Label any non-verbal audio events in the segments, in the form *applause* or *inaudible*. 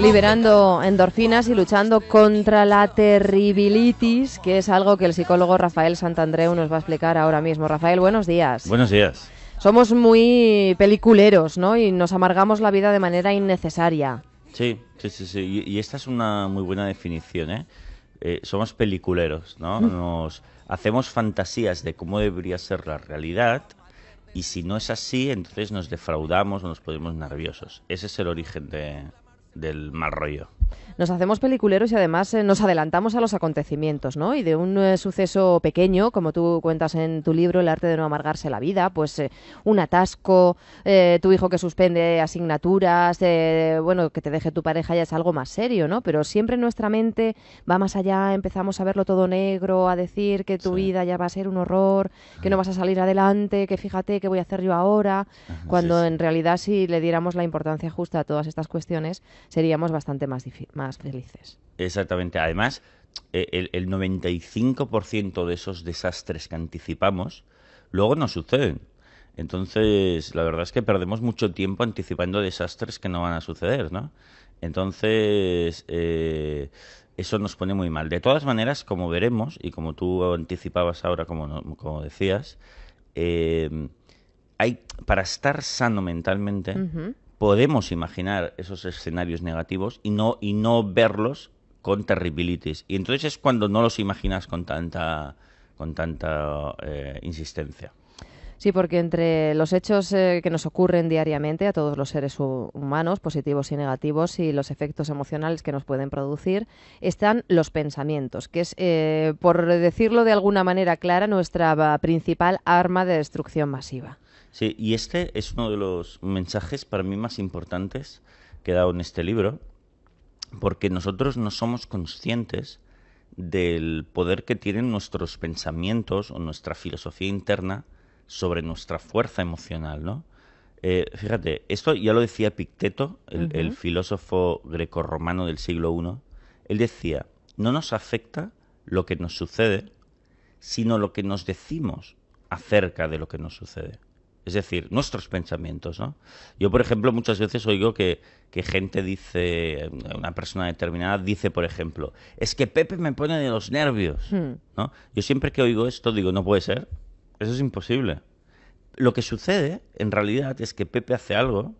liberando endorfinas y luchando contra la terribilitis, que es algo que el psicólogo Rafael Santandreu nos va a explicar ahora mismo. Rafael, buenos días. Buenos días. Somos muy peliculeros, ¿no? Y nos amargamos la vida de manera innecesaria. Sí, sí, sí, Y, esta es una muy buena definición, ¿eh? Eh, somos peliculeros, ¿no? Mm. Nos hacemos fantasías de cómo debería ser la realidad y si no es así, entonces nos defraudamos o nos ponemos nerviosos. Ese es el origen de, del mal rollo. Nos hacemos peliculeros y además eh, nos adelantamos a los acontecimientos, ¿no? Y de un eh, suceso pequeño, como tú cuentas en tu libro, El arte de no amargarse la vida, pues eh, un atasco, tu hijo que suspende asignaturas, bueno, que te deje tu pareja ya es algo más serio, ¿no? Pero siempre nuestra mente va más allá, empezamos a verlo todo negro, a decir que tu vida ya va a ser un horror, que no vas a salir adelante, que fíjate qué voy a hacer yo ahora, cuando en realidad si le diéramos la importancia justa a todas estas cuestiones, seríamos bastante más difíciles felices. Exactamente. Además, e, el, 95% de esos desastres que anticipamos luego no suceden. Entonces, la verdad es que perdemos mucho tiempo anticipando desastres que no van a suceder, ¿no? Entonces, eh, eso nos pone muy mal. De todas maneras, como veremos, y como tú anticipabas ahora, como, como decías, eh, hay, para estar sano mentalmente, podemos imaginar esos escenarios negativos y no, y no verlos con terribilities. Y entonces es cuando no los imaginas con tanta, con tanta eh, insistencia. Sí, porque entre los hechos eh, que nos ocurren diariamente a todos los seres humanos, positivos y negativos, y los efectos emocionales que nos pueden producir, están los pensamientos, que es, eh, por decirlo de alguna manera clara, nuestra principal arma de destrucción masiva. Sí, y este es uno de los mensajes para mí más importantes que he dado en este libro, porque nosotros no somos conscientes del poder que tienen nuestros pensamientos o nuestra filosofía interna sobre nuestra fuerza emocional, ¿no? Eh, fíjate, esto ya lo decía Picteto, el, filósofo grecorromano del siglo I. Él decía, no nos afecta lo que nos sucede, sino lo que nos decimos acerca de lo que nos sucede. Es decir, nuestros pensamientos, ¿no? Yo, por ejemplo, muchas veces oigo que, gente dice, una persona determinada dice, por ejemplo, es que Pepe me pone de los nervios, hmm. ¿no? Yo siempre que oigo esto digo, no puede ser, eso es imposible. Lo que sucede, en realidad, es que Pepe hace algo,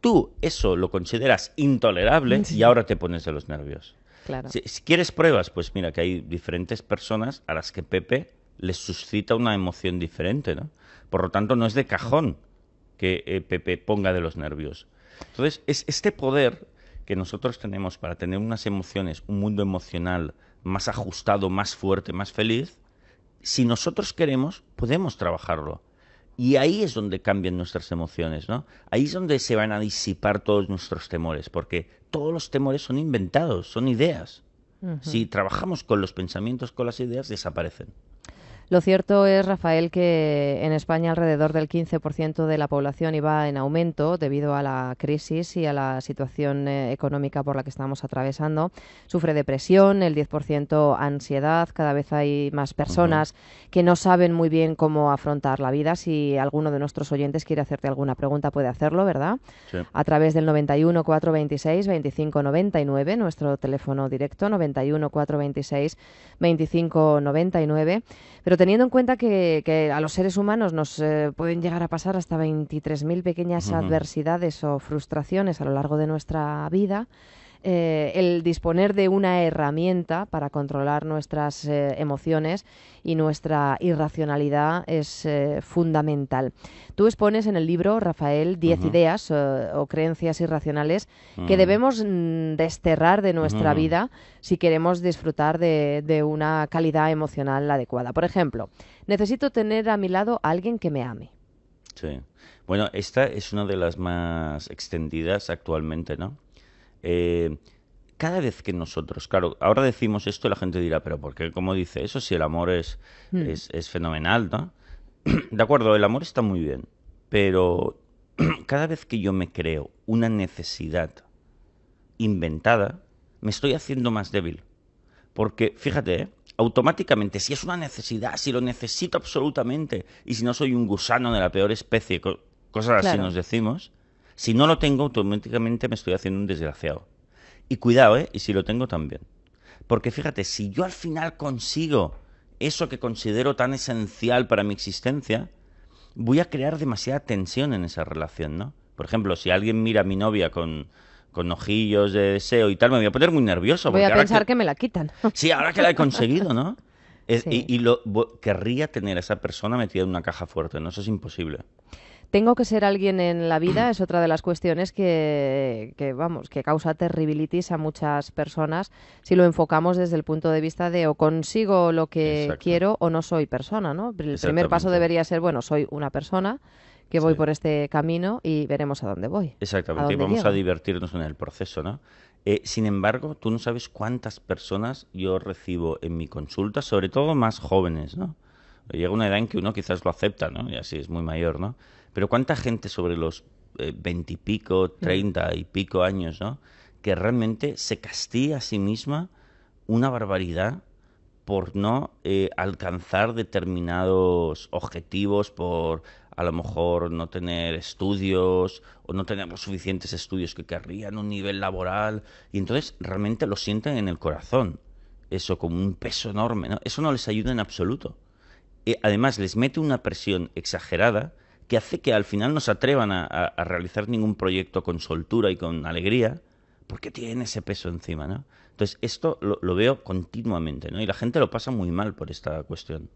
tú eso lo consideras intolerable y ahora te pones de los nervios. Claro. Si, quieres pruebas, pues mira que hay diferentes personas a las que Pepe les suscita una emoción diferente, Por lo tanto, no es de cajón que eh, Pepe ponga de los nervios. Entonces, es este poder que nosotros tenemos para tener unas emociones, un mundo emocional más ajustado, más fuerte, más feliz, si nosotros queremos, podemos trabajarlo. Y ahí es donde cambian nuestras emociones, ¿no? Ahí es donde se van a disipar todos nuestros temores, porque todos los temores son inventados, son ideas. Si trabajamos con los pensamientos, con las ideas, desaparecen. Lo cierto es, Rafael, que en España alrededor del 15% de la población iba en aumento debido a la crisis y a la situación eh, económica por la que estamos atravesando. Sufre depresión, el 10% ansiedad, cada vez hay más personas que no saben muy bien cómo afrontar la vida. Si alguno de nuestros oyentes quiere hacerte alguna pregunta, puede hacerlo, ¿verdad? A través del 91 426 25 99, nuestro teléfono directo, 91 426 25 99. Pero teniendo en cuenta que, a los seres humanos nos eh, pueden llegar a pasar hasta 23.000 pequeñas adversidades o frustraciones a lo largo de nuestra vida, eh, el disponer de una herramienta para controlar nuestras eh, emociones y nuestra irracionalidad es eh, fundamental. Tú expones en el libro, Rafael, 10 ideas o creencias irracionales que mm. debemos mm, desterrar de nuestra vida si queremos disfrutar de, de una calidad emocional adecuada. Por ejemplo, necesito tener a mi lado a alguien que me ame. Sí. Bueno, esta es una de las más extendidas actualmente, ¿no? Eh, cada vez que nosotros, claro, ahora decimos esto, la gente dirá, pero ¿por qué? ¿Cómo dice eso? Si el amor es, hmm. es, fenomenal, ¿no? *clears throat* De acuerdo, el amor está muy bien, pero *clears throat* cada vez que yo me creo una necesidad inventada, me estoy haciendo más débil. Porque, fíjate, ¿eh? automáticamente, si es una necesidad, si lo necesito absolutamente, y si no soy un gusano de la peor especie, cosas así nos decimos, si no lo tengo, automáticamente me estoy haciendo un desgraciado. Y cuidado, ¿eh? Y si lo tengo también. Porque fíjate, si yo al final consigo eso que considero tan esencial para mi existencia, voy a crear demasiada tensión en esa relación, ¿no? Por ejemplo, si alguien mira a mi novia con, ojillos de deseo y tal, me voy a poner muy nervioso. Voy a pensar que... me la quitan. *laughs* Sí, ahora que la he conseguido, ¿no? *laughs* Y, lo, querría tener a esa persona metida en una caja fuerte, ¿no? Eso es imposible. Tengo que ser alguien en la vida es otra de las cuestiones que, vamos, que causa terribilitis a muchas personas si lo enfocamos desde el punto de vista de o consigo lo que quiero o no soy persona, ¿no? El primer paso debería ser, bueno, soy una persona que voy por este camino y veremos a dónde voy. Exactamente, vamos a divertirnos en el proceso, ¿no? Eh, sin embargo, tú no sabes cuántas personas yo recibo en mi consulta, sobre todo más jóvenes, ¿no? Llega una edad en que uno quizás lo acepta, ¿no? Y así es muy mayor, ¿no? Pero ¿cuánta gente sobre los eh, veintipico, mm. treinta y pico años, ¿no? que realmente se castiga a sí misma una barbaridad por no eh, alcanzar determinados objetivos, por a lo mejor no tener estudios o no tener los suficientes estudios que querrían, un nivel laboral, y entonces realmente lo sienten en el corazón, eso como un peso enorme, eso no les ayuda en absoluto. Eh, además les mete una presión exagerada que hace que al final no se atrevan a, realizar ningún proyecto con soltura y con alegría, porque tienen ese peso encima, ¿no? Entonces, esto lo, lo veo continuamente, ¿no? Y la gente lo pasa muy mal por esta cuestión.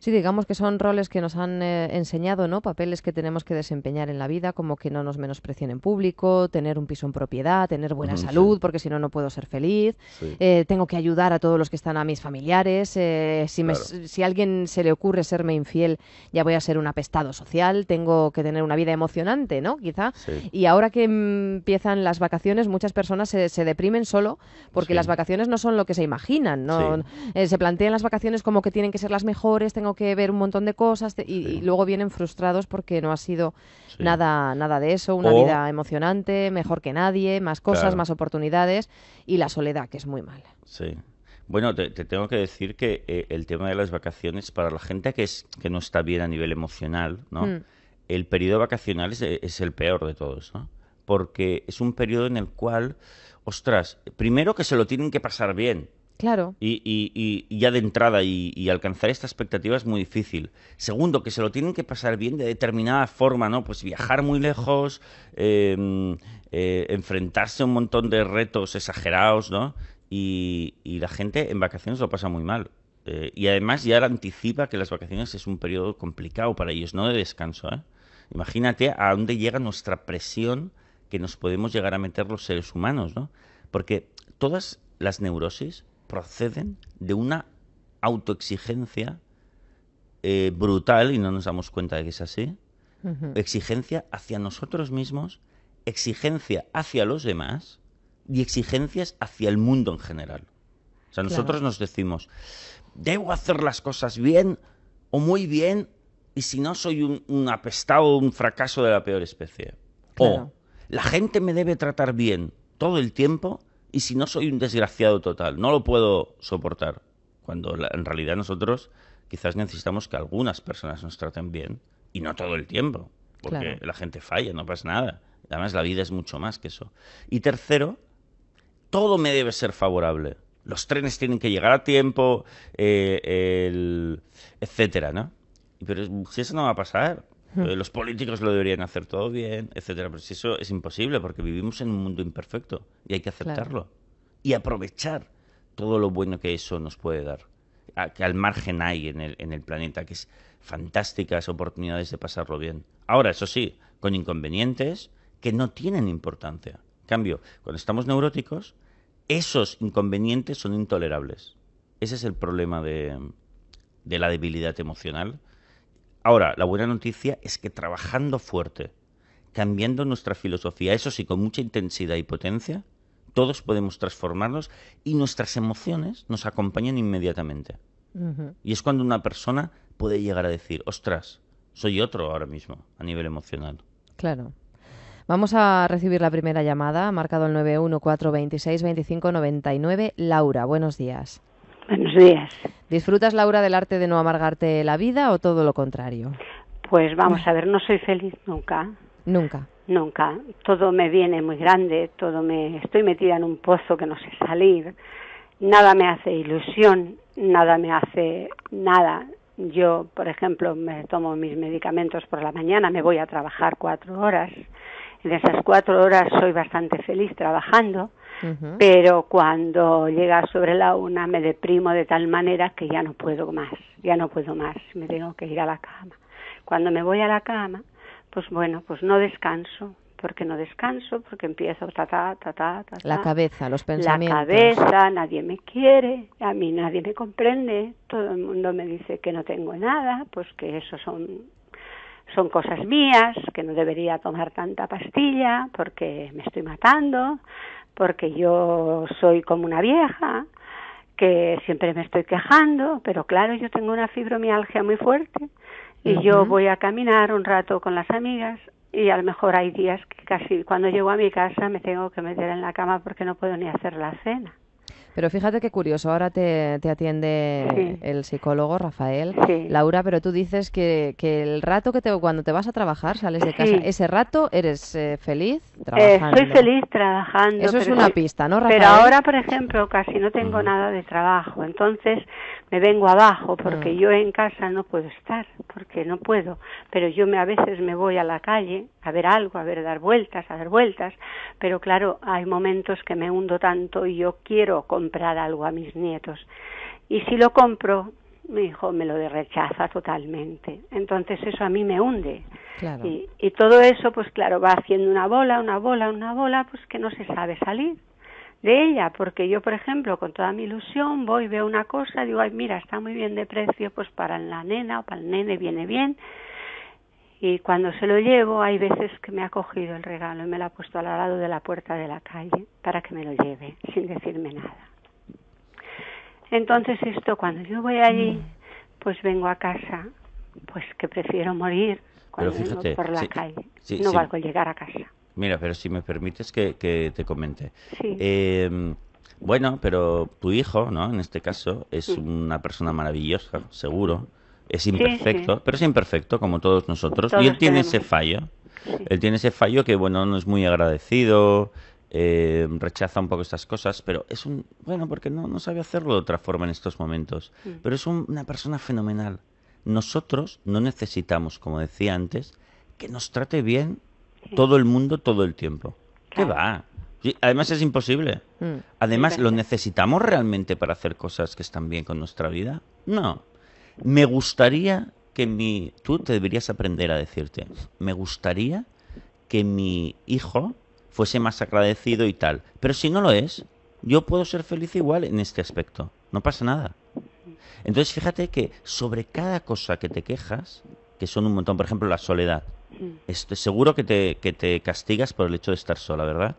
Sí, digamos que son roles que nos han eh, enseñado, ¿no? Papeles que tenemos que desempeñar en la vida, como que no nos menosprecien en público, tener un piso en propiedad, tener buena salud, porque si no, no puedo ser feliz. Eh, tengo que ayudar a todos los que están a mis familiares. Eh, si, a alguien se le ocurre serme infiel, ya voy a ser un apestado social. Tengo que tener una vida emocionante, ¿no? Quizá. Y ahora que empiezan las vacaciones, muchas personas se, deprimen solo porque las vacaciones no son lo que se imaginan, se plantean las vacaciones como que tienen que ser las mejores, tengo que ver un montón de cosas y, luego vienen frustrados porque no ha sido nada, nada de eso, una vida emocionante, mejor que nadie, más cosas, más oportunidades y la soledad, que es muy mala. Sí. Bueno, te, tengo que decir que eh, el tema de las vacaciones, para la gente que, es, que no está bien a nivel emocional, ¿no? Mm. El periodo vacacional es, el peor de todos, ¿no? Porque es un periodo en el cual, ostras, primero que se lo tienen que pasar bien, Claro. Y, ya de entrada y, alcanzar esta expectativa es muy difícil. Segundo, que se lo tienen que pasar bien de determinada forma, ¿no? Pues viajar muy lejos, em, eh, enfrentarse a un montón de retos exagerados, ¿no? Y, la gente en vacaciones lo pasa muy mal. Eh, y además ya anticipa que las vacaciones es un periodo complicado para ellos, no de descanso, ¿eh? Imagínate a dónde llega nuestra presión que nos podemos llegar a meter los seres humanos, ¿no? Porque todas las neurosis proceden de una autoexigencia eh, brutal, y no nos damos cuenta de que es así, exigencia hacia nosotros mismos, exigencia hacia los demás y exigencias hacia el mundo en general. O sea, nosotros nos decimos, debo hacer las cosas bien o muy bien, y si no soy un, apestado apestado, un fracaso de la peor especie. O la gente me debe tratar bien todo el tiempo y si no soy un desgraciado total, no lo puedo soportar. Cuando en realidad nosotros quizás necesitamos que algunas personas nos traten bien y no todo el tiempo, porque la gente falla, no pasa nada. Además, la vida es mucho más que eso. Y tercero, todo me debe ser favorable. Los trenes tienen que llegar a tiempo, etc. Eh, etcétera, ¿no? Pero si eso no va a pasar, eh, los políticos lo deberían hacer todo bien, etcétera. Pero eso es imposible, porque vivimos en un mundo imperfecto y hay que aceptarlo. Y aprovechar todo lo bueno que eso nos puede dar, que al margen hay en el, planeta, que es fantásticas oportunidades de pasarlo bien. Ahora, eso sí, con inconvenientes que no tienen importancia. En cambio, cuando estamos neuróticos, esos inconvenientes son intolerables. Ese es el problema de la debilidad emocional Ahora, la buena noticia es que trabajando fuerte, cambiando nuestra filosofía, eso sí, con mucha intensidad y potencia, todos podemos transformarnos y nuestras emociones nos acompañan inmediatamente. Y es cuando una persona puede llegar a decir, ostras, soy otro ahora mismo a nivel emocional. Claro. Vamos a recibir la primera llamada, marcado el 914262599. Laura, buenos días. Buenos días. ¿Disfrutas, Laura, del arte de no amargarte la vida o todo lo contrario? Pues vamos a ver, no soy feliz nunca. Nunca. Nunca. Todo me viene muy grande, todo me estoy metida en un pozo que no sé salir. Nada me hace ilusión, nada me hace nada. Yo, por ejemplo, me tomo mis medicamentos por la mañana, me voy a trabajar cuatro horas. En esas cuatro horas soy bastante feliz trabajando, pero cuando llega sobre la una me deprimo de tal manera que ya no puedo más, ya no puedo más, me tengo que ir a la cama. Cuando me voy a la cama, pues bueno, pues no descanso, porque no descanso, porque empiezo ta ta ta ta ta. La cabeza, los pensamientos. La cabeza, nadie me quiere, a mí nadie me comprende, todo el mundo me dice que no tengo nada, pues que eso son son cosas mías, que no debería tomar tanta pastilla porque me estoy matando, porque yo soy como una vieja, que siempre me estoy quejando, pero claro, yo tengo una fibromialgia muy fuerte y yo voy a caminar un rato con las amigas y a lo mejor hay días que casi cuando llego a mi casa me tengo que meter en la cama porque no puedo ni hacer la cena. Pero fíjate qué curioso, ahora te, atiende el psicólogo Rafael. Laura, pero tú dices que, el rato que te, cuando te vas a trabajar, sales de casa, ese rato eres eh, feliz eh, trabajando. Eh, feliz trabajando. Eso es una pista, ¿no, Rafael? Pero ahora, por ejemplo, casi no tengo nada de trabajo, entonces me vengo abajo porque mm. yo en casa no puedo estar, porque no puedo. Pero yo a veces me voy a la calle a ver algo, a ver, dar vueltas, a dar vueltas. Pero claro, hay momentos que me hundo tanto y yo quiero con comprar algo a mis nietos. Y si lo compro, mi hijo me lo rechaza totalmente. Entonces eso a mí me hunde. Y, y, todo eso, pues claro, va haciendo una bola, una bola, una bola, pues que no se sabe salir de ella, porque yo, por ejemplo, con toda mi ilusión voy, veo una cosa, digo, ay, mira, está muy bien de precio, pues para la nena o para el nene viene bien. Y cuando se lo llevo, hay veces que me ha cogido el regalo y me lo ha puesto al lado de la puerta de la calle para que me lo lleve, sin decirme nada. Entonces esto, cuando yo voy allí, mm. pues vengo a casa, pues que prefiero morir cuando por la calle. no llegar a casa. Mira, pero si me permites que, te comente. Eh, bueno, pero tu hijo, ¿no? En este caso, es mm. una persona maravillosa, seguro. Es imperfecto, pero es imperfecto como todos nosotros. y él tiene ese fallo. Él tiene ese fallo que, bueno, no es muy agradecido, eh, rechaza un poco estas cosas, pero es un... Bueno, porque no, no sabe hacerlo de otra forma en estos momentos, mm. pero es una persona fenomenal. Nosotros no necesitamos, como decía antes, que nos trate bien todo el mundo todo el tiempo. ¿Qué va? además es imposible. Mm. Además, ¿lo necesitamos realmente para hacer cosas que están bien con nuestra vida? No. Me gustaría que mi... Tú te deberías aprender a decirte, me gustaría que mi hijo fuese más agradecido y tal. Pero si no lo es, yo puedo ser feliz igual en este aspecto. No pasa nada. Entonces fíjate que sobre cada cosa que te quejas, que son un montón, por ejemplo la soledad, mm. estoy seguro que te, que te castigas por el hecho de estar sola, ¿verdad?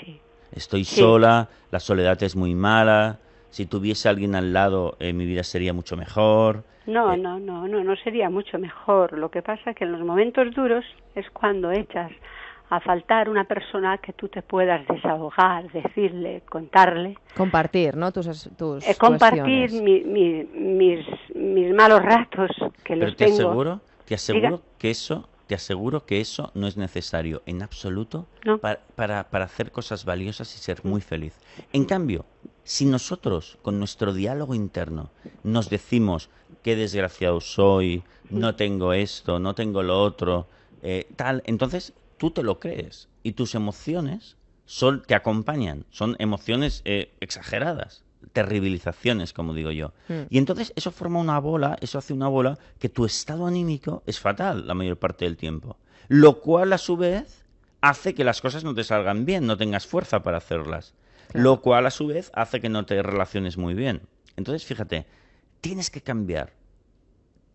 Sí. Estoy sola, la soledad es muy mala, si tuviese alguien al lado en eh, mi vida sería mucho mejor. No, eh, no, no, no, no sería mucho mejor. Lo que pasa es que en los momentos duros es cuando echas a faltar una persona que tú te puedas desahogar, decirle, contarle. Compartir, ¿no? Tus, tus eh, Compartir mis, malos ratos que Pero los te Aseguro, te aseguro que eso te aseguro que eso no es necesario en absoluto para, hacer cosas valiosas y ser muy feliz. En cambio, si nosotros con nuestro diálogo interno nos decimos qué desgraciado soy, no tengo esto, no tengo lo otro, eh, tal, entonces tú te lo crees y tus emociones son, te acompañan, son emociones eh, exageradas, terribilizaciones, como digo yo. Hmm. Y entonces eso forma una bola, eso hace una bola que tu estado anímico es fatal la mayor parte del tiempo, lo cual a su vez hace que las cosas no te salgan bien, no tengas fuerza para hacerlas, lo cual a su vez hace que no te relaciones muy bien. Entonces, fíjate, tienes que cambiar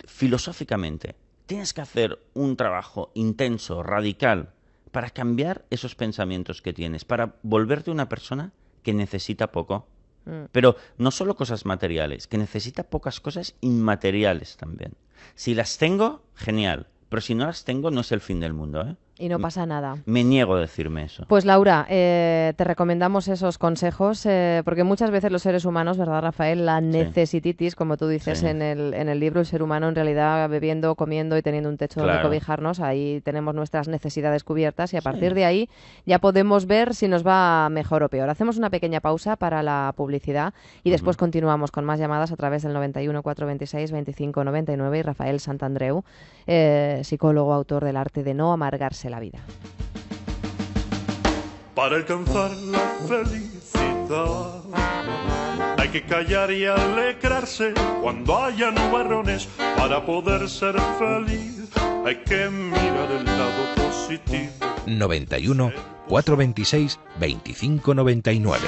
filosóficamente, tienes que hacer un trabajo intenso, radical, para cambiar esos pensamientos que tienes, para volverte una persona que necesita poco. Mm. Pero no solo cosas materiales, que necesita pocas cosas inmateriales también. Si las tengo, genial. Pero si no las tengo, no es el fin del mundo. ¿eh? Y no pasa nada. Me niego a decirme eso. Pues Laura, eh, te recomendamos esos consejos, eh, porque muchas veces los seres humanos, ¿verdad Rafael? La necesititis, como tú dices en, el, en el libro, el ser humano en realidad bebiendo, comiendo y teniendo un techo donde cobijarnos, ahí tenemos nuestras necesidades cubiertas y a partir de ahí ya podemos ver si nos va mejor o peor. Hacemos una pequeña pausa para la publicidad y después continuamos con más llamadas a través del 91 426 25 99 y Rafael Santandreu, eh, psicólogo, autor del arte de no amargarse la vida. Para alcanzar la felicidad hay que callar y alegrarse cuando haya nubarrones. Para poder ser feliz hay que mirar el lado positivo. 91 426 2599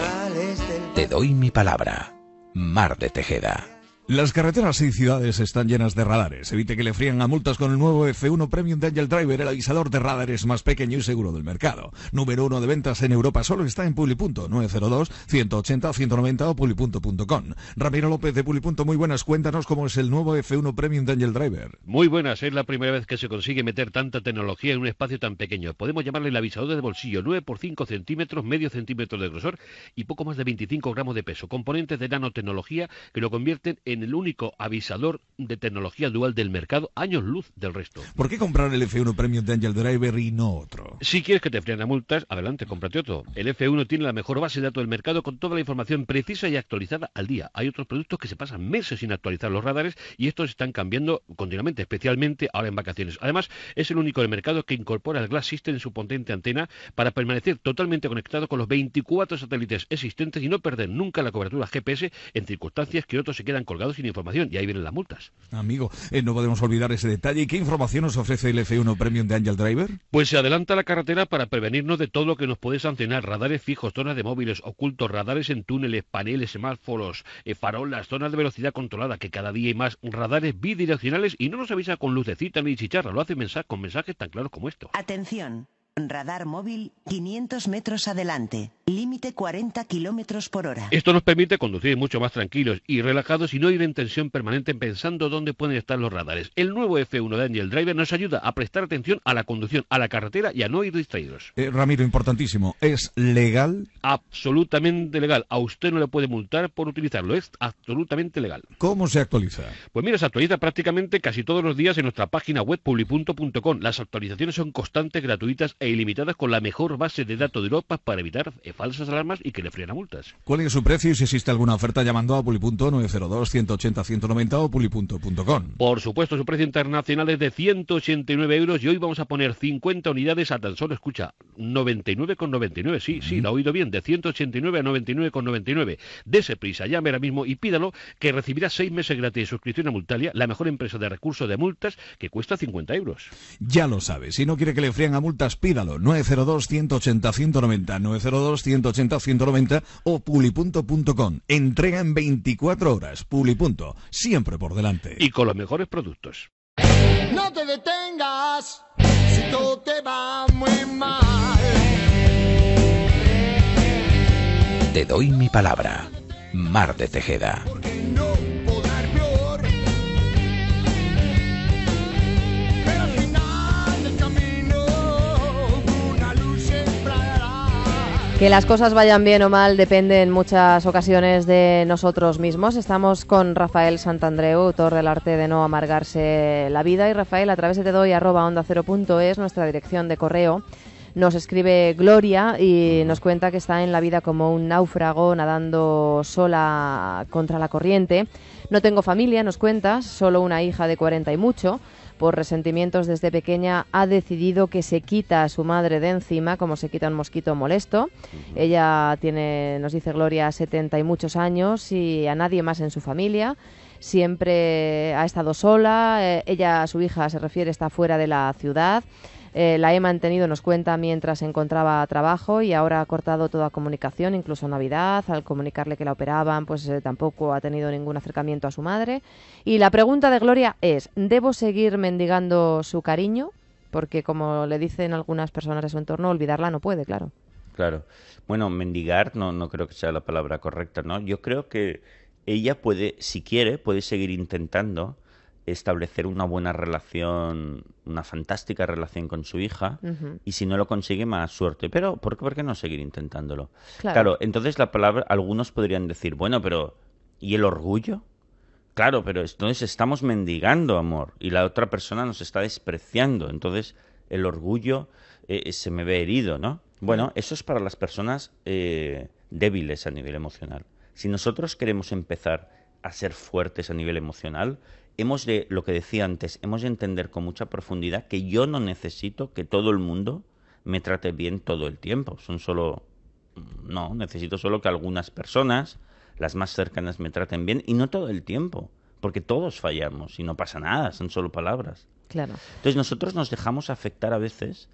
Te doy mi palabra. Mar de Tejeda. Las carreteras y ciudades están llenas de radares. Evite que le frían a multas con el nuevo F1 Premium de Angel Driver, el avisador de radares más pequeño y seguro del mercado. Número uno de ventas en Europa solo está en Publipunto 902 180 190 o pulipunto.com. Ramiro López de Pulipunto, muy buenas. Cuéntanos cómo es el nuevo F1 Premium de Angel Driver. Muy buenas. Es la primera vez que se consigue meter tanta tecnología en un espacio tan pequeño. Podemos llamarle el avisador de bolsillo 9 por 5 centímetros, medio centímetro de grosor y poco más de 25 gramos de peso. Componentes de nanotecnología que lo convierten en el único avisador de tecnología dual del mercado, años luz del resto. ¿Por qué comprar el F1 Premium de Angel Driver y no otro? Si quieres que te frenen a multas, adelante, cómprate otro. El F1 tiene la mejor base de datos del mercado con toda la información precisa y actualizada al día. Hay otros productos que se pasan meses sin actualizar los radares y estos están cambiando continuamente, especialmente ahora en vacaciones. Además, es el único del mercado que incorpora el Glass System en su potente antena para permanecer totalmente conectado con los 24 satélites existentes y no perder nunca la cobertura GPS en circunstancias que otros se quedan colgados sin información y ahí vienen las multas. Amigo, eh, no podemos olvidar ese detalle. ¿Y qué información nos ofrece el F1 Premium de Angel Driver? Pues se adelanta la carretera para prevenirnos de todo lo que nos puede sancionar. Radares fijos, zonas de móviles ocultos, radares en túneles, paneles, semáforos, eh, farolas, zonas de velocidad controlada, que cada día hay más radares bidireccionales y no nos avisa con lucecita ni chicharra, lo hace con mensajes tan claros como esto. Atención, radar móvil 500 metros adelante. Límite 40 kilómetros por hora. Esto nos permite conducir mucho más tranquilos y relajados y no ir en tensión permanente pensando dónde pueden estar los radares. El nuevo F1 de Angel Driver nos ayuda a prestar atención a la conducción, a la carretera y a no ir distraídos. Eh, Ramiro, importantísimo, ¿es legal? Absolutamente legal. A usted no le puede multar por utilizarlo. Es absolutamente legal. ¿Cómo se actualiza? Pues mira, se actualiza prácticamente casi todos los días en nuestra página web publi.com. Las actualizaciones son constantes, gratuitas e ilimitadas con la mejor base de datos de Europa para evitar falsas alarmas y que le frían a multas. ¿Cuál es su precio y si existe alguna oferta llamando a pulipunto 902 180 190 o pulipunto.com? Por supuesto, su precio internacional es de 189 euros y hoy vamos a poner 50 unidades a tan solo, escucha, 99,99, sí, sí, lo ha oído bien, de 189 a 99,99. Dese prisa, llame ahora mismo y pídalo que recibirá seis meses gratis de suscripción a Multalia, la mejor empresa de recursos de multas que cuesta 50 euros. Ya lo sabe, si no quiere que le frían a multas, pídalo, 902 180 190 902 -190. 180 190 o pulipunto.com. Entrega en 24 horas. Pulipunto, siempre por delante. Y con los mejores productos. No te detengas si todo te va muy mal. Te doy mi palabra. Mar de Tejeda. Que las cosas vayan bien o mal depende en muchas ocasiones de nosotros mismos. Estamos con Rafael Santandreu, autor del arte de no amargarse la vida. Y Rafael, a través de te doy arroba onda cero punto es nuestra dirección de correo. Nos escribe Gloria y nos cuenta que está en la vida como un náufrago nadando sola contra la corriente. No tengo familia, nos cuentas, solo una hija de 40 y mucho por resentimientos desde pequeña ha decidido que se quita a su madre de encima, como se quita un mosquito molesto. Ella tiene, nos dice Gloria, 70 y muchos años y a nadie más en su familia. Siempre ha estado sola. Eh, ella ella, su hija, se refiere, está fuera de la ciudad. Eh, la he mantenido, nos cuenta, mientras encontraba trabajo y ahora ha cortado toda comunicación, incluso Navidad. Al comunicarle que la operaban, pues eh, tampoco ha tenido ningún acercamiento a su madre. Y la pregunta de Gloria es, ¿debo seguir mendigando su cariño? Porque como le dicen algunas personas de su entorno, olvidarla no puede, claro. Claro. Bueno, mendigar no, no creo que sea la palabra correcta, ¿no? Yo creo que ella puede, si quiere, puede seguir intentando establecer una buena relación, una fantástica relación con su hija, y si no lo consigue, más suerte. Pero, ¿por qué, por qué no seguir intentándolo? Claro. entonces la palabra, algunos podrían decir, bueno, pero ¿y el orgullo? Claro, pero entonces estamos mendigando amor y la otra persona nos está despreciando, entonces el orgullo eh, eh, se me ve herido, ¿no? Bueno, eso es para las personas eh, débiles a nivel emocional. Si nosotros queremos empezar a ser fuertes a nivel emocional, hemos de, lo que decía antes, hemos de entender con mucha profundidad que yo no necesito que todo el mundo me trate bien todo el tiempo. Son solo... No, necesito solo que algunas personas, las más cercanas, me traten bien y no todo el tiempo, porque todos fallamos y no pasa nada, son solo palabras. Claro. Entonces nosotros nos dejamos afectar a veces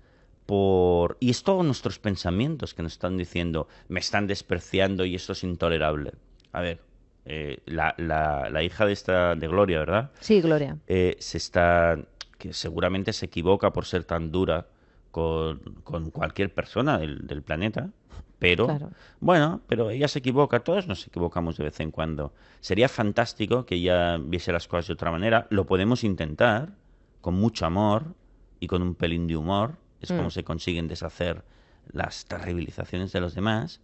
por... Y es todos nuestros pensamientos que nos están diciendo, me están despreciando y esto es intolerable. A ver, eh, la, la, hija de esta de Gloria, ¿verdad? Sí, Gloria. Eh, se está que seguramente se equivoca por ser tan dura con, con cualquier persona del, planeta, pero bueno, pero ella se equivoca, todos nos equivocamos de vez en cuando. Sería fantástico que ella viese las cosas de otra manera, lo podemos intentar con mucho amor y con un pelín de humor, es como mm. se consiguen deshacer las terribilizaciones de los demás,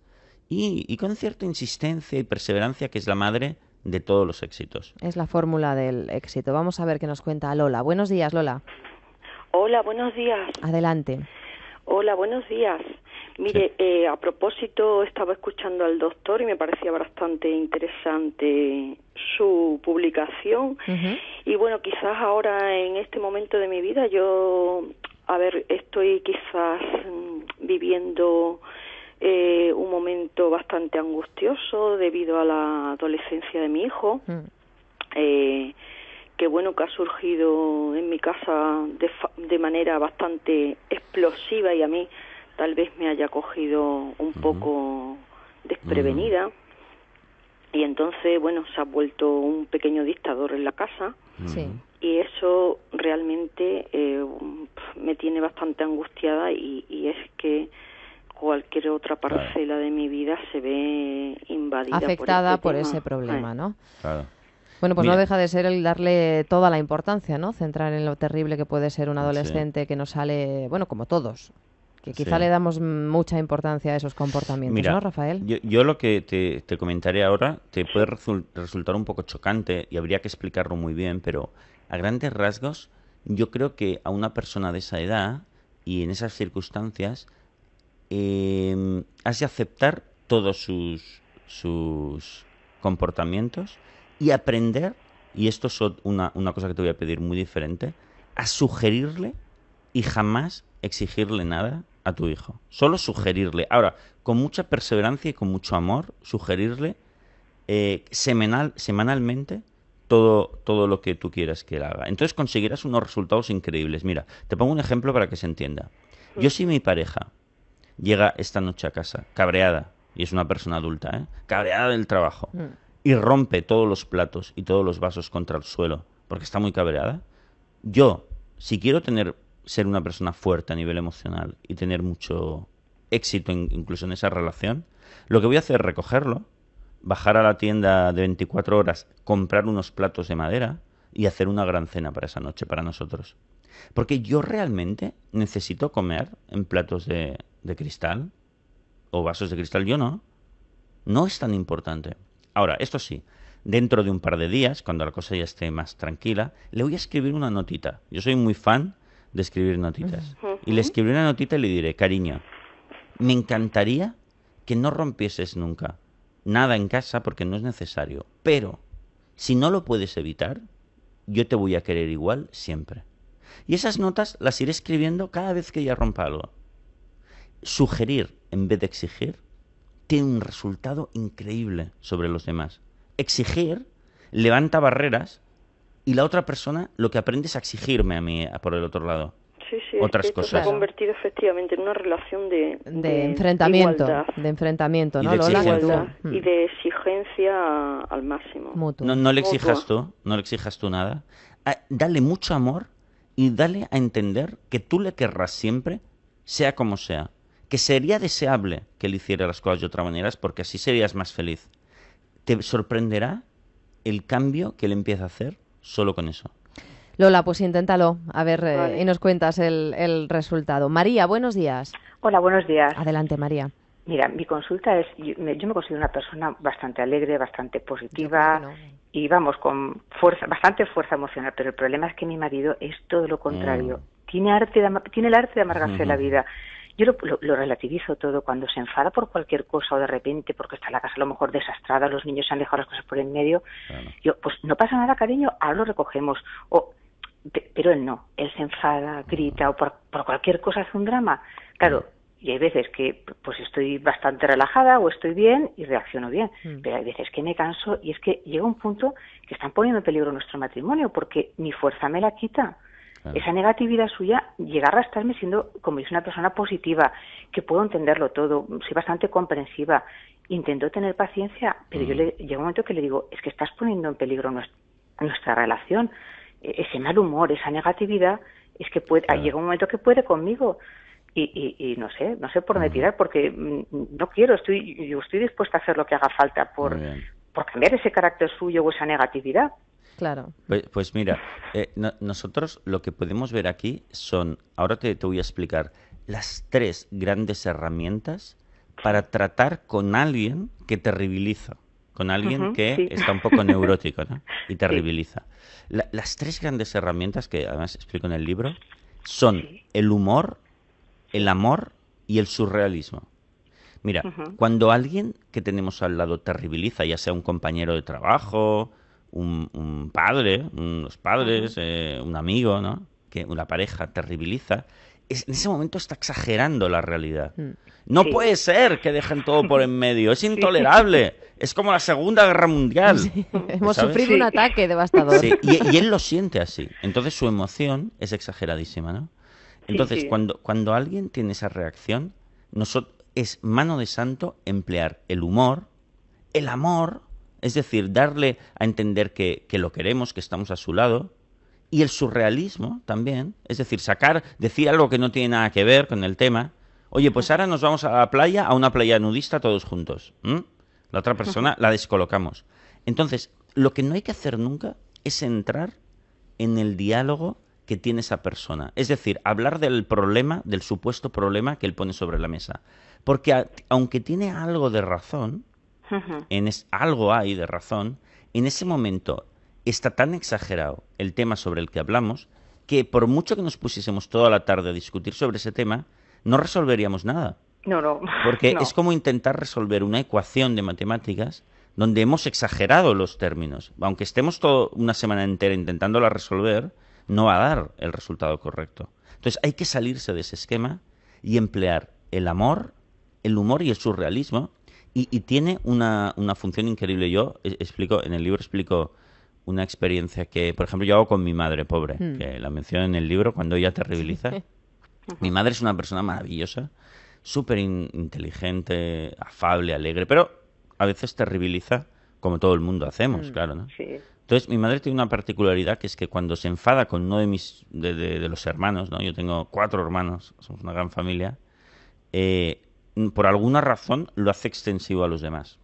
y, con cierta insistencia y perseverancia que es la madre de todos los éxitos. Es la fórmula del éxito. Vamos a ver qué nos cuenta Lola. Buenos días, Lola. Hola, buenos días. Adelante. Hola, buenos días. Mire, eh, a propósito, estaba escuchando al doctor y me parecía bastante interesante su publicación. Y bueno, quizás ahora en este momento de mi vida yo, a ver, estoy quizás mm, viviendo eh, un momento bastante angustioso debido a la adolescencia de mi hijo, mm. eh, que bueno, que ha surgido en mi casa de, manera bastante explosiva y a mí tal vez me haya cogido un poco desprevenida. Y entonces, bueno, se ha vuelto un pequeño dictador en la casa. Sí. Y eso realmente eh, me tiene bastante angustiada y es que cualquier otra parcela de mi vida se ve invadida. Afectada este por, ese problema, ¿no? Claro. Bueno, pues no deja de ser el darle toda la importancia, ¿no? Centrar en lo terrible que puede ser un adolescente que no sale, bueno, como todos, que quizá le damos mucha importancia a esos comportamientos, ¿no, Rafael? Yo, lo que te, comentaré ahora te puede resultar un poco chocante y habría que explicarlo muy bien, pero a grandes rasgos yo creo que a una persona de esa edad y en esas circunstancias Em, has de aceptar todos sus, sus comportamientos y aprender, y esto es una, cosa que te voy a pedir muy diferente, a sugerirle y jamás exigirle nada a tu hijo. Solo sugerirle. Ahora, con mucha perseverancia y con mucho amor, sugerirle eh, semanalmente todo, todo lo que tú quieras que él haga. Entonces conseguirás unos resultados increíbles. Mira, te pongo un ejemplo para que se entienda. Yo si mi pareja llega esta noche a casa, cabreada, y es una persona adulta, ¿eh? cabreada del trabajo, mm. y rompe todos los platos y todos los vasos contra el suelo, porque está muy cabreada, yo, si quiero tener, ser una persona fuerte a nivel emocional y tener mucho éxito incluso en esa relación, lo que voy a hacer es recogerlo, bajar a la tienda de 24 horas, comprar unos platos de madera y hacer una gran cena para esa noche, para nosotros. Porque yo realmente necesito comer en platos de, cristal o vasos de cristal, yo no. No es tan importante. Ahora, esto sí, dentro de un par de días, cuando la cosa ya esté más tranquila, le voy a escribir una notita. Yo soy muy fan de escribir notitas. Y le escribiré una notita y le diré, cariño, me encantaría que no rompieses nunca nada en casa porque no es necesario. Pero, si no lo puedes evitar, yo te voy a querer igual siempre. Y esas notas las iré escribiendo cada vez que ya rompa algo. Sugerir en vez de exigir tiene un resultado increíble sobre los demás. Exigir levanta barreras y la otra persona lo que aprende es a exigirme a mí por el otro lado. Sí, sí, otras Se ha convertido efectivamente en una relación de, enfrentamiento, de enfrentamiento, ¿no? Y de, y de exigencia al máximo. No, le exijas tú, no le exijas tú nada. Ah, dale mucho amor y dale a entender que tú le querrás siempre, sea como sea. Que sería deseable que él hiciera las cosas de otra manera, porque así serías más feliz. Te sorprenderá el cambio que él empieza a hacer solo con eso. Lola, pues inténtalo, a ver, eh, y nos cuentas el, el resultado. María, buenos días. Hola, buenos días. Adelante, María. Mira, mi consulta es, yo me, considero una persona bastante alegre, bastante positiva y vamos, con fuerza, bastante fuerza emocional, pero el problema es que mi marido es todo lo contrario. Mm. Tiene, arte tiene el arte de amargarse la vida. Yo lo, relativizo todo cuando se enfada por cualquier cosa o de repente porque está la casa a lo mejor desastrada, los niños se han dejado las cosas por en medio. Yo, pues no pasa nada, cariño, ahora lo recogemos. O, pero él no, él se enfada, mm. grita o por, cualquier cosa hace un drama. Claro, mm y hay veces que pues estoy bastante relajada o estoy bien y reacciono bien, mm. pero hay veces que me canso y es que llega un punto que están poniendo en peligro nuestro matrimonio porque mi fuerza me la quita. Esa negatividad suya llega a arrastrarme siendo, como es una persona positiva, que puedo entenderlo todo, soy bastante comprensiva, intento tener paciencia, pero yo mm. llega un momento que le digo, es que estás poniendo en peligro nuestra, relación, e-, ese mal humor, esa negatividad, es que puede, llega un momento que puede conmigo y, no sé, no sé por dónde tirar porque mm, no quiero, estoy, estoy dispuesta a hacer lo que haga falta por, por cambiar ese carácter suyo o esa negatividad. Claro. Pues, pues mira, eh, nosotros lo que podemos ver aquí son, ahora te, te voy a explicar, las tres grandes herramientas para tratar con alguien que te con alguien que está un poco neurótico *laughs* y te las tres grandes herramientas que además explico en el libro son el humor, el amor y el surrealismo. Mira, cuando alguien que tenemos al lado terribiliza, ya sea un compañero de trabajo, un, padre, unos padres, eh, un amigo, ¿no? Que una pareja terribiliza, en ese momento está exagerando la realidad. Mm. No puede ser que dejen todo por en medio. Es *laughs* intolerable. Es como la Segunda Guerra Mundial. *laughs* Hemos sufrido un ataque devastador. y, él lo siente así. Entonces su emoción es exageradísima, ¿no? Entonces, Cuando, alguien tiene esa reacción, nosotros, es mano de santo emplear el humor, el amor, es decir, darle a entender que, lo queremos, que estamos a su lado, y el surrealismo también, es decir, sacar, decir algo que no tiene nada que ver con el tema. Oye, pues ahora nos vamos a la playa, a una playa nudista todos juntos. La otra persona la descolocamos. Entonces, lo que no hay que hacer nunca es entrar en el diálogo que tiene esa persona. Es decir, hablar del problema, del supuesto problema que él pone sobre la mesa. Porque aunque tiene algo de razón, en es, algo hay de razón, en ese momento está tan exagerado el tema sobre el que hablamos que por mucho que nos pusiésemos toda la tarde a discutir sobre ese tema, no resolveríamos nada. Porque *laughs* es como intentar resolver una ecuación de matemáticas donde hemos exagerado los términos. Aunque estemos toda una semana entera intentándola resolver, no va a dar el resultado correcto. Entonces hay que salirse de ese esquema y emplear el amor, el humor y el surrealismo. Y, tiene una, función increíble. Yo eh, explico, en el libro explico una experiencia que, por ejemplo, yo hago con mi madre pobre, hmm. que la menciono en el libro cuando ella terribiliza. *laughs* mi madre es una persona maravillosa, súper inteligente, afable, alegre, pero a veces terribiliza como todo el mundo hacemos, hmm. claro, ¿no? Entonces, mi madre tiene una particularidad que es que cuando se enfada con uno de mis de, los hermanos, ¿no? Yo tengo cuatro hermanos, somos una gran familia, eh, por alguna razón lo hace extensivo a los demás.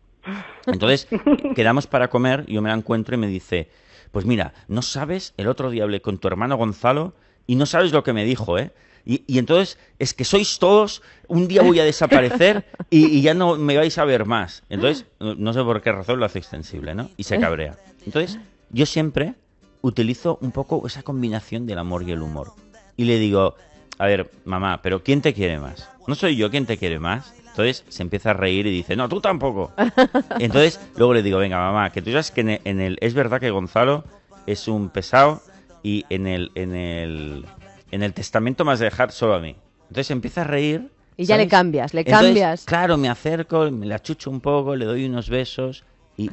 Entonces, *laughs* quedamos para comer, yo me la encuentro y me dice, pues mira, no sabes, el otro día con tu hermano Gonzalo y no sabes lo que me dijo, ¿eh? Y, entonces es que sois todos, un día voy a desaparecer y, y, ya no me vais a ver más. Entonces, no sé por qué razón lo hace extensible, ¿no? Y se cabrea. Entonces, yo siempre utilizo un poco esa combinación del amor y el humor. Y le digo, a ver, mamá, pero ¿quién te quiere más? ¿No soy yo quien te quiere más? Entonces se empieza a reír y dice, no, tú tampoco. *laughs* Entonces luego le digo, venga, mamá, que tú sabes que en el, es verdad que Gonzalo es un pesado y en el, en el, en el testamento me has de dejar solo a mí. Entonces empieza a reír. Y ya le cambias, le cambias. Claro, me acerco, me la chucho un poco, le doy unos besos y,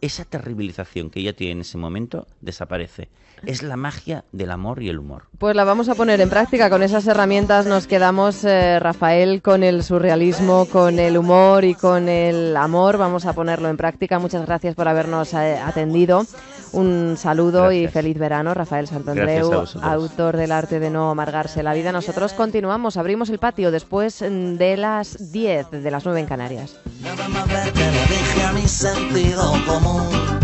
esa terribilización que ella tiene en ese momento desaparece. Es la magia del amor y el humor. Pues la vamos a poner en práctica. Con esas herramientas nos quedamos, eh, Rafael, con el surrealismo, con el humor y con el amor. Vamos a ponerlo en práctica. Muchas gracias por habernos eh, atendido. Un saludo y feliz verano, Rafael Santandreu, autor del arte de no amargarse la vida. Nosotros continuamos, abrimos el patio después mm, de las 10, de las 9 en Canarias. sempre logo ao mundo